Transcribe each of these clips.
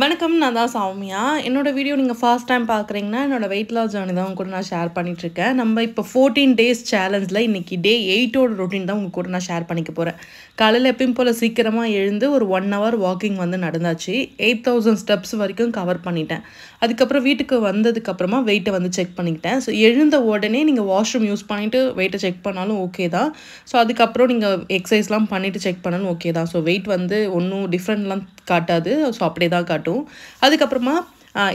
வணக்கம் நான் தான் சௌமியா என்னோடய வீடியோ நீங்கள் ஃபர்ஸ்ட் டைம் பார்க்குறீங்கன்னா என்னோடய வெயிட் லாஸ் ஜேர்னி தான் உங்கள் கூட நான் ஷேர் பண்ணிகிட்ருக்கேன் நம்ம இப்போ ஃபோர்டீன் டேஸ் சேலஞ்சில் இன்றைக்கி டே எயிட்டோட ரொட்டீன் தான் உங்கள் கூட நான் ஷேர் பண்ணிக்க போகிறேன் காலையில் எப்பயும் போல் சீக்கிரமாக எழுந்து ஒரு ஒன் ஹவர் வாக்கிங் வந்து நடந்தாச்சு எயிட் தௌசண்ட் ஸ்டெப்ஸ் வரைக்கும் கவர் பண்ணிட்டேன் அதுக்கப்புறம் வீட்டுக்கு வந்ததுக்கப்புறமா வெயிட்டை வந்து செக் பண்ணிக்கிட்டேன் ஸோ எழுந்த உடனே நீங்கள் வாஷ்ரூம் யூஸ் பண்ணிவிட்டு வெயிட்டை செக் பண்ணாலும் ஓகே தான் ஸோ அதுக்கப்புறம் நீங்கள் எக்ஸசைஸ்லாம் பண்ணிவிட்டு செக் பண்ணாலும் ஓகே தான் ஸோ வெயிட் வந்து ஒன்றும் டிஃப்ரெண்ட்லாம் காட்டாது ஸோ அப்படியே தான் காட்டும் காட்டும் அதுக்கப்புறமா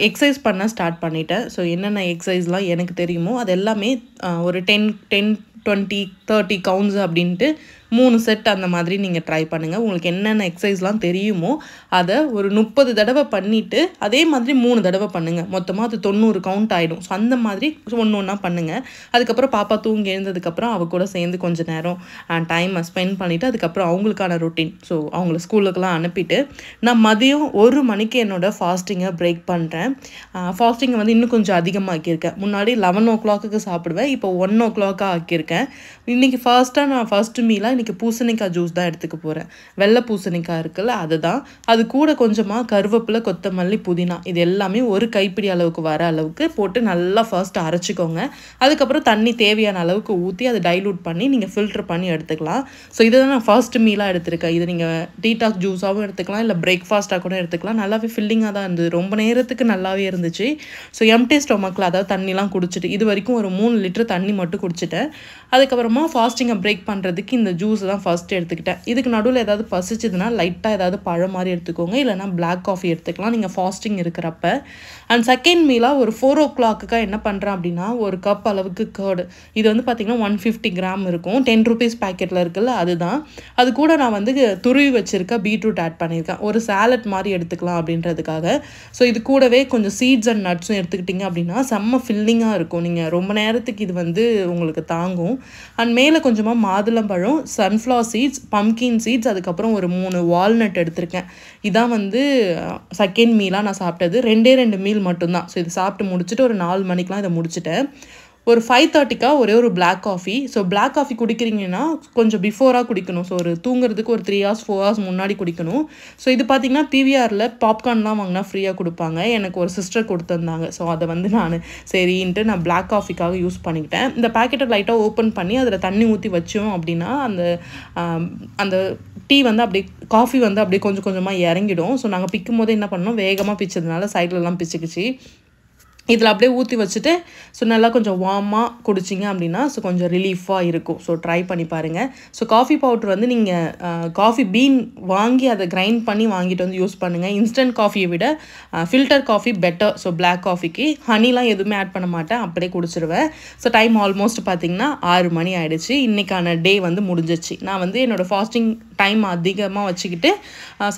எக்ஸசைஸ் பண்ண ஸ்டார்ட் பண்ணிட்டேன் ஸோ என்னென்ன எக்ஸசைஸ்லாம் எனக்கு தெரியுமோ அது எல்லாமே ஒரு ten ten twenty thirty counts அப்படின்ட்டு மூணு செட் அந்த மாதிரி நீங்கள் ட்ரை பண்ணுங்கள் உங்களுக்கு என்னென்ன எக்ஸசைஸ்லாம் தெரியுமோ அதை ஒரு முப்பது தடவை பண்ணிவிட்டு அதே மாதிரி மூணு தடவை பண்ணுங்கள் மொத்தமாக அது தொண்ணூறு கவுண்ட் ஆகிடும் ஸோ அந்த மாதிரி ஒன்று ஒன்றா பண்ணுங்கள் அதுக்கப்புறம் பாப்பா தூங்கி எழுந்ததுக்கப்புறம் அவ கூட சேர்ந்து கொஞ்சம் நேரம் டைமை ஸ்பெண்ட் பண்ணிவிட்டு அதுக்கப்புறம் அவங்களுக்கான ரொட்டீன் ஸோ அவங்கள ஸ்கூலுக்கெலாம் அனுப்பிட்டு நான் மதியம் ஒரு மணிக்கு என்னோடய ஃபாஸ்டிங்கை பிரேக் பண்ணுறேன் ஃபாஸ்டிங்கை வந்து இன்னும் கொஞ்சம் அதிகமாக்கியிருக்கேன் முன்னாடி லெவன் ஓ கிளாக்குக்கு சாப்பிடுவேன் இப்போ ஒன் ஓ கிளாக்காக ஆக்கியிருக்கேன் இன்றைக்கி ஃபர்ஸ்ட்டாக நான் ஃபஸ்ட்டு மீலாக இன்றைக்கி பூசணிக்காய் ஜூஸ் தான் எடுத்துக்க போகிறேன் வெள்ளை பூசணிக்காய் இருக்குல்ல அதுதான் அது கூட கொஞ்சமாக கருவேப்பிலை கொத்தமல்லி புதினா இது எல்லாமே ஒரு கைப்பிடி அளவுக்கு வர அளவுக்கு போட்டு நல்லா ஃபர்ஸ்ட் அரைச்சிக்கோங்க அதுக்கப்புறம் தண்ணி தேவையான அளவுக்கு ஊற்றி அதை டைலூட் பண்ணி நீங்கள் ஃபில்டர் பண்ணி எடுத்துக்கலாம் ஸோ இதை தான் நான் ஃபர்ஸ்ட் மீலாக எடுத்திருக்கேன் இது நீங்கள் டீடாக் ஜூஸாகவும் எடுத்துக்கலாம் இல்லை பிரேக்ஃபாஸ்ட்டாக கூட எடுத்துக்கலாம் நல்லாவே ஃபில்லிங்காக தான் இருந்தது ரொம்ப நேரத்துக்கு நல்லாவே இருந்துச்சு ஸோ எம்டி ஸ்டொமக்கில் அதாவது தண்ணிலாம் குடிச்சிட்டு இது வரைக்கும் ஒரு மூணு லிட்டர் தண்ணி மட்டும் குடிச்சிட்டேன் அதுக்கப்புறமா ஃபாஸ்டிங்கை பிரேக் பண்ணுறதுக்கு இந்த ஜூஸ் ஜூஸ் தான் ஃபஸ்ட்டு எடுத்துக்கிட்டேன் இதுக்கு நடுவில் ஏதாவது பசிச்சதுன்னா லைட்டாக ஏதாவது பழம் மாதிரி எடுத்துக்கோங்க இல்லைனா பிளாக் காஃபி எடுத்துக்கலாம் நீங்கள் ஃபாஸ்டிங் இருக்கிறப்ப அண்ட் செகண்ட் மீலாக ஒரு ஃபோர் ஓ கிளாக்குக்காக என்ன பண்ணுறேன் அப்படின்னா ஒரு கப் அளவுக்கு கேர்டு இது வந்து பார்த்திங்கன்னா ஒன் ஃபிஃப்டி கிராம் இருக்கும் டென் ருபீஸ் பேக்கெட்டில் இருக்குல்ல அதுதான் அது கூட நான் வந்து துருவி வச்சுருக்க பீட்ரூட் ஆட் பண்ணியிருக்கேன் ஒரு சாலட் மாதிரி எடுத்துக்கலாம் அப்படின்றதுக்காக ஸோ இது கூடவே கொஞ்சம் சீட்ஸ் அண்ட் நட்ஸும் எடுத்துக்கிட்டிங்க அப்படின்னா செம்ம ஃபில்லிங்காக இருக்கும் நீங்கள் ரொம்ப நேரத்துக்கு இது வந்து உங்களுக்கு தாங்கும் அண்ட் மேலே கொஞ்சமாக மாதுளம்பழம் சன்ஃப்ளவர் சீட்ஸ் பம்கின் சீட்ஸ் அதுக்கப்புறம் ஒரு மூணு வால்நட் எடுத்திருக்கேன் இதான் வந்து செகண்ட் மீலாக நான் சாப்பிட்டது ரெண்டே ரெண்டு மீல் மட்டும்தான் ஸோ இது சாப்பிட்டு முடிச்சுட்டு ஒரு நாலு மணிக்கெலாம் இதை முடிச்சுட்டேன் ஒரு ஃபைவ் தேர்ட்டிக்காக ஒரே ஒரு black coffee so black coffee குடிக்கிறீங்கன்னா கொஞ்சம் பிஃபோராக குடிக்கணும் ஸோ ஒரு தூங்குறதுக்கு ஒரு த்ரீ ஹவர்ஸ் ஃபோர் ஹவர்ஸ் முன்னாடி குடிக்கணும் ஸோ இது பார்த்திங்கன்னா பிவிஆரில் பாப்கார்ன்லாம் வாங்கினா ஃப்ரீயாக கொடுப்பாங்க எனக்கு ஒரு சிஸ்டர் கொடுத்துருந்தாங்க ஸோ அதை வந்து நான் சரின்ட்டு நான் பிளாக் காஃபிக்காக யூஸ் பண்ணிக்கிட்டேன் இந்த பேக்கெட்டை லைட்டாக ஓப்பன் பண்ணி அதில் தண்ணி ஊற்றி வச்சோம் அப்படின்னா அந்த அந்த டீ வந்து அப்படியே காஃபி வந்து அப்படியே கொஞ்சம் கொஞ்சமாக இறங்கிடும் ஸோ நாங்கள் பிக்கும் போது என்ன பண்ணோம் வேகமாக பிச்சதுனால சைட்லலாம் பிச்சுக்குச்சு இதில் அப்படியே ஊற்றி வச்சுட்டு ஸோ நல்லா கொஞ்சம் வார்மாக குடிச்சிங்க அப்படின்னா ஸோ கொஞ்சம் ரிலீஃபாக இருக்கும் ஸோ ட்ரை பண்ணி பாருங்கள் ஸோ காஃபி பவுட்ரு வந்து நீங்கள் காஃபி பீன் வாங்கி அதை கிரைண்ட் பண்ணி வாங்கிட்டு வந்து யூஸ் பண்ணுங்கள் இன்ஸ்டன்ட் காஃபியை விட filter coffee better so black காஃபிக்கு ஹனிலாம் எதுவுமே ஆட் பண்ண மாட்டேன் அப்படியே குடிச்சிருவேன் ஸோ டைம் ஆல்மோஸ்ட் பார்த்திங்கன்னா ஆறு மணி ஆகிடுச்சு இன்றைக்கான டே வந்து முடிஞ்சிச்சு நான் வந்து என்னோடய ஃபாஸ்டிங் டைம் அதிகமாக வச்சுக்கிட்டு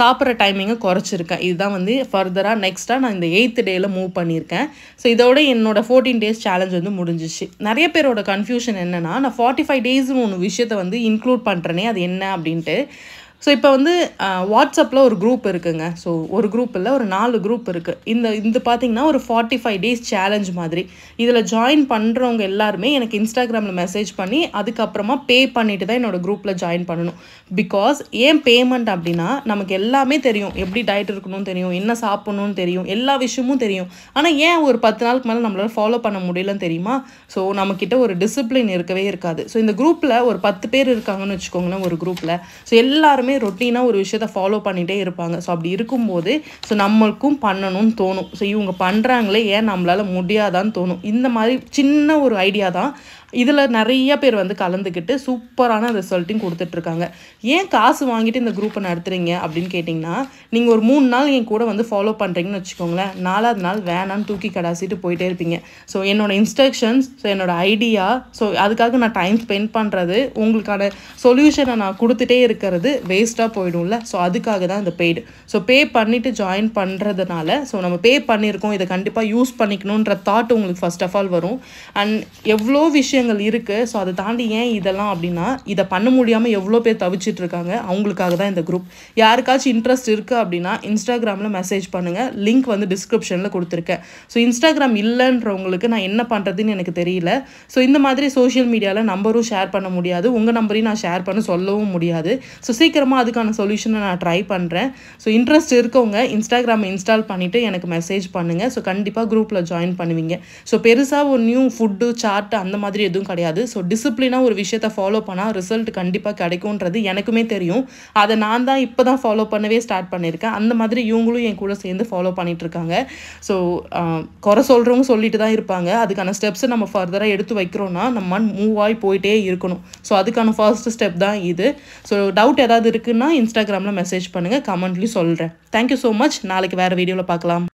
சாப்பிட்ற டைமிங்கை குறைச்சிருக்கேன் இதுதான் வந்து ஃபர்தராக நெக்ஸ்ட்டாக நான் இந்த எயித்து டேயில் மூவ் பண்ணியிருக்கேன் ஸோ இதோட என்னோட ஃபோர்டீன் டேஸ் சேலஞ்ச் வந்து முடிஞ்சிச்சு நிறைய பேரோட கன்ஃபியூஷன் என்னென்னா நான் ஃபார்ட்டி ஃபைவ் டேஸ்னு ஒன்று விஷயத்தை வந்து இன்க்ளூட் பண்ணுறேனே அது என்ன அப்படின்ட்டு ஸோ இப்போ வந்து வாட்ஸ்அப்பில் ஒரு குரூப் இருக்குங்க ஸோ ஒரு குரூப் இல்லை ஒரு நாலு குரூப் இருக்குது இந்த இது பார்த்திங்கன்னா ஒரு ஃபார்ட்டி ஃபைவ் டேஸ் சேலஞ்ச் மாதிரி இதில் ஜாயின் பண்ணுறவங்க எல்லாருமே எனக்கு இன்ஸ்டாகிராமில் மெசேஜ் பண்ணி அதுக்கப்புறமா பே பண்ணிட்டு தான் என்னோடய குரூப்பில் ஜாயின் பண்ணணும் பிகாஸ் ஏன் பேமெண்ட் அப்படின்னா நமக்கு எல்லாமே தெரியும் எப்படி டயட் இருக்கணும்னு தெரியும் என்ன சாப்பிட்ணுன்னு தெரியும் எல்லா விஷயமும் தெரியும் ஆனால் ஏன் ஒரு பத்து நாளுக்கு மேலே நம்மளால் ஃபாலோ பண்ண முடியலன்னு தெரியுமா ஸோ நம்மக்கிட்ட ஒரு டிசிப்ளின் இருக்கவே இருக்காது ஸோ இந்த குரூப்பில் ஒரு பத்து பேர் இருக்காங்கன்னு வச்சுக்கோங்களேன் ஒரு குரூப்பில் ஸோ எல்லாருமே எல்லாருமே ரொட்டீனாக ஒரு விஷயத்த ஃபாலோ பண்ணிகிட்டே இருப்பாங்க ஸோ அப்படி இருக்கும்போது ஸோ நம்மளுக்கும் பண்ணணும்னு தோணும் ஸோ இவங்க பண்ணுறாங்களே ஏன் நம்மளால் முடியாதான்னு தோணும் இந்த மாதிரி சின்ன ஒரு ஐடியா தான் இதில் நிறைய பேர் வந்து கலந்துக்கிட்டு சூப்பரான ரிசல்ட்டையும் கொடுத்துட்ருக்காங்க ஏன் காசு வாங்கிட்டு இந்த குரூப்பை நடத்துகிறீங்க அப்படின்னு கேட்டிங்கன்னா நீங்கள் ஒரு மூணு நாள் என் கூட வந்து ஃபாலோ பண்ணுறீங்கன்னு வச்சுக்கோங்களேன் நாலாவது நாள் வேணான்னு தூக்கி கடாசிட்டு போயிட்டே இருப்பீங்க ஸோ என்னோடய இன்ஸ்ட்ரக்ஷன்ஸ் ஸோ என்னோடய ஐடியா ஸோ அதுக்காக நான் டைம் ஸ்பெண்ட் பண்ணுறது உங்களுக்கான சொல்யூஷனை நான் கொடுத்துட்டே இருக்கிறது வேஸ்ட்டாக போயிடும்ல ஸோ அதுக்காக தான் இந்த பெய்டு ஸோ பே பண்ணிவிட்டு ஜாயின் பண்ணுறதுனால ஸோ நம்ம பே பண்ணியிருக்கோம் இதை கண்டிப்பாக யூஸ் பண்ணிக்கணுன்ற தாட் உங்களுக்கு ஃபஸ்ட் ஆஃப் ஆல் வரும் அண்ட் எவ்வளோ விஷயம் விஷயங்கள் இருக்குது ஸோ அதை தாண்டி ஏன் இதெல்லாம் அப்படின்னா இதை பண்ண முடியாமல் எவ்வளோ பேர் தவிச்சிட்டு இருக்காங்க அவங்களுக்காக தான் இந்த குரூப் யாருக்காச்சும் இன்ட்ரெஸ்ட் இருக்குது அப்படின்னா இன்ஸ்டாகிராமில் மெசேஜ் பண்ணுங்கள் லிங்க் வந்து டிஸ்கிரிப்ஷனில் கொடுத்துருக்கேன் ஸோ இன்ஸ்டாகிராம் இல்லைன்றவங்களுக்கு நான் என்ன பண்ணுறதுன்னு எனக்கு தெரியல ஸோ இந்த மாதிரி சோஷியல் மீடியாவில் நம்பரும் ஷேர் பண்ண முடியாது உங்கள் நம்பரையும் நான் ஷேர் பண்ண சொல்லவும் முடியாது ஸோ சீக்கிரமாக அதுக்கான சொல்யூஷனை நான் ட்ரை பண்ணுறேன் ஸோ இன்ட்ரெஸ்ட் இருக்கவங்க இன்ஸ்டாகிராம் இன்ஸ்டால் பண்ணிவிட்டு எனக்கு மெசேஜ் பண்ணுங்கள் ஸோ கண்டிப்பாக குரூப்பில் ஜாயின் பண்ணுவீங்க ஸோ பெருசாக ஒரு நியூ ஃபுட்டு சார்ட் அந்த மாதிரி எதுவும் கிடையாது ஸோ டிசிப்ளினாக ஒரு விஷயத்தை ஃபாலோ பண்ணால் ரிசல்ட் கண்டிப்பாக கிடைக்கும்ன்றது எனக்குமே தெரியும் அதை நான் தான் இப்போ தான் ஃபாலோ பண்ணவே ஸ்டார்ட் பண்ணியிருக்கேன் அந்த மாதிரி இவங்களும் என் கூட சேர்ந்து ஃபாலோ பண்ணிகிட்ருக்காங்க ஸோ குறை சொல்கிறவங்க சொல்லிட்டு தான் இருப்பாங்க அதுக்கான ஸ்டெப்ஸை நம்ம ஃபர்தராக எடுத்து வைக்கிறோன்னா நம்ம மூவ் ஆகி போயிட்டே இருக்கணும் ஸோ அதுக்கான ஃபர்ஸ்ட் ஸ்டெப் தான் இது ஸோ டவுட் ஏதாவது இருக்குன்னா இன்ஸ்டாகிராமில் மெசேஜ் பண்ணுங்கள் கமெண்ட்லேயும் சொல்கிறேன் தேங்க்யூ ஸோ மச் நாளைக்கு வேறு வீடியோவில் பார்க்கலாம்